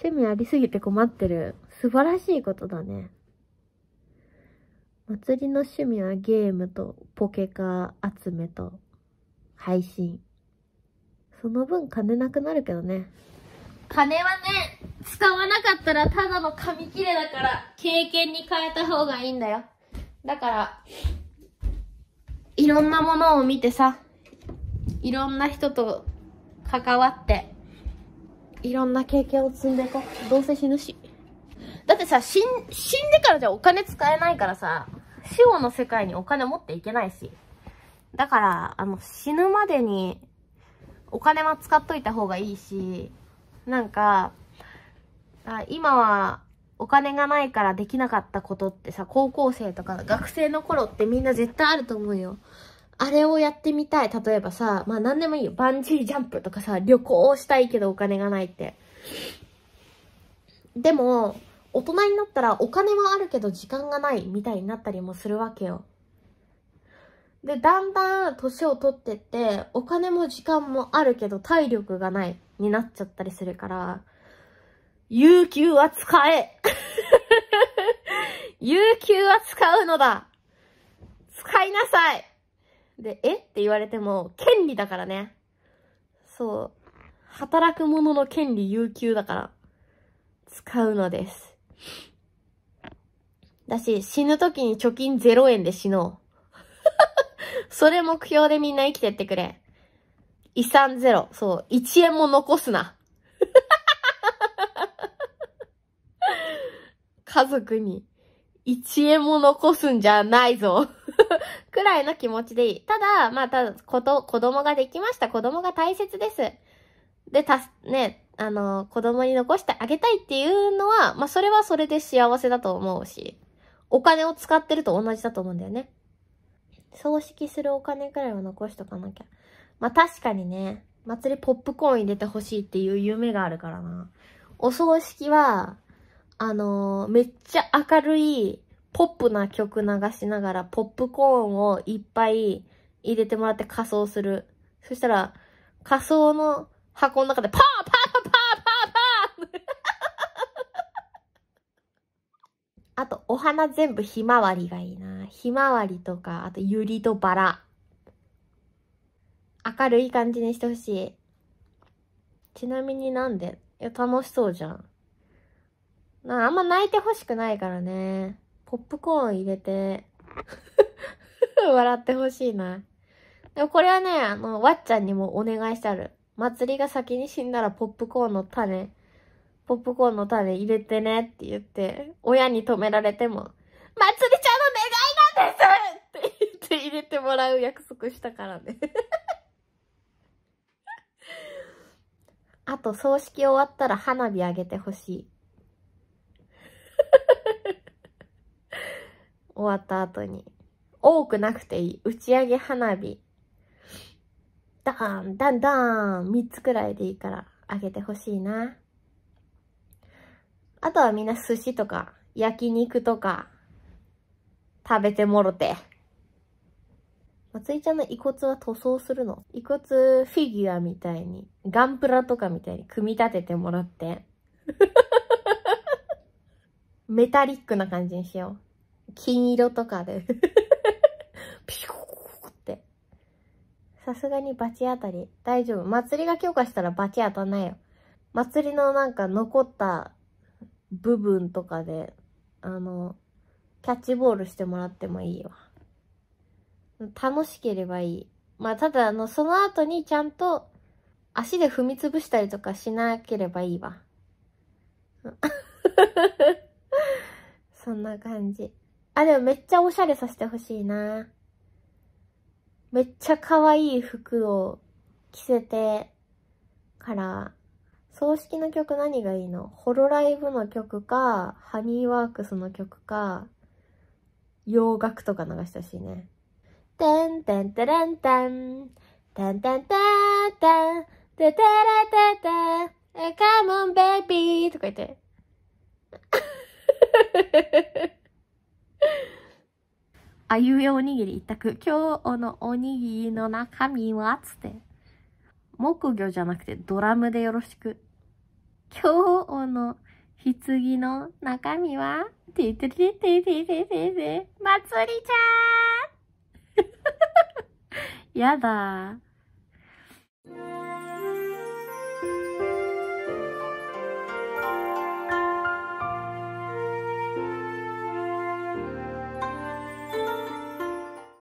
趣味ありすぎて困ってる。素晴らしいことだね。祭りの趣味はゲームとポケカ集めと配信。その分金なくなるけどね。金はね、使わなかったらただの紙切れだから、経験に変えた方がいいんだよ。だから、いろんなものを見てさ、いろんな人と関わって、いろんな経験を積んでいこう。どうせ死ぬし。だってさ、死ん、死んでからじゃお金使えないからさ、死後の世界にお金持っていけないし。だから、あの、死ぬまでに、お金は使っといた方がいいし、なんか、あ今は、お金がないからできなかったことってさ、高校生とか学生の頃ってみんな絶対あると思うよ。あれをやってみたい。例えばさ、まあ何でもいいよ。バンジージャンプとかさ、旅行をしたいけどお金がないって。でも、大人になったらお金はあるけど時間がないみたいになったりもするわけよ。で、だんだん年を取ってって、お金も時間もあるけど体力がないになっちゃったりするから、有給は使え 有給は使うのだ使いなさいで、えって言われても、権利だからね。そう。働く者の権利有給だから、使うのです。だし、死ぬ時に貯金0円で死のう。それ目標でみんな生きてってくれ。遺産ゼロ。そう。1円も残すな。家族に1円も残すんじゃないぞ。くらいの気持ちでいい。ただ、まあ、ただ、こと、子供ができました。子供が大切です。で、たす、ね、あの、子供に残してあげたいっていうのは、まあ、それはそれで幸せだと思うし、お金を使ってると同じだと思うんだよね。葬式するお金くらいは残しとかなきゃ。まあ、確かにね、祭りポップコーン入れてほしいっていう夢があるからな。お葬式は、あのー、めっちゃ明るい、ポップな曲流しながら、ポップコーンをいっぱい入れてもらって仮装する。そしたら、仮装の箱の中で、パーパーパーパーパーあと、お花全部ひまわりがいいな。ひまわりとか、あと、ゆりとバラ。明るい感じにしてほしい。ちなみになんでいや、楽しそうじゃん。なあんま泣いてほしくないからね。ポップコーン入れて 笑ってほしいな。でもこれはね、あの、わっちゃんにもお願いしてある。祭りが先に死んだらポップコーンの種、ポップコーンの種入れてねって言って、親に止められても、祭りちゃんの願いなんですって言って入れてもらう約束したからね あと、葬式終わったら花火あげてほしい。終わった後に。多くなくていい。打ち上げ花火。ダーン、ダンダーン !3 つくらいでいいから、あげてほしいな。あとはみんな寿司とか、焼肉とか、食べてもろて。松井ちゃんの遺骨は塗装するの遺骨フィギュアみたいに、ガンプラとかみたいに組み立ててもらって。メタリックな感じにしよう。金色とかでピコーって。さすがに罰当たり。大丈夫。祭りが強化したら罰当たんないよ。祭りのなんか残った部分とかで、あの、キャッチボールしてもらってもいいわ。楽しければいい。まあ、ただ、あの、その後にちゃんと足で踏みつぶしたりとかしなければいいわ。そんな感じ。あ、でもめっちゃおしゃれさせてほしいな。めっちゃ可愛い服を着せてから、葬式の曲何がいいのホロライブの曲か、ハニーワークスの曲か、洋楽とか流してほしいね。てんてんてれんてん、てんてんてんてん、ててれてて、え、カモンベイビーとか言って。あゆえおにぎり一択。今日のおにぎりの中身はつって。木魚じゃなくてドラムでよろしく。今日の棺の中身はてててててててて、まつりちゃーんやだー。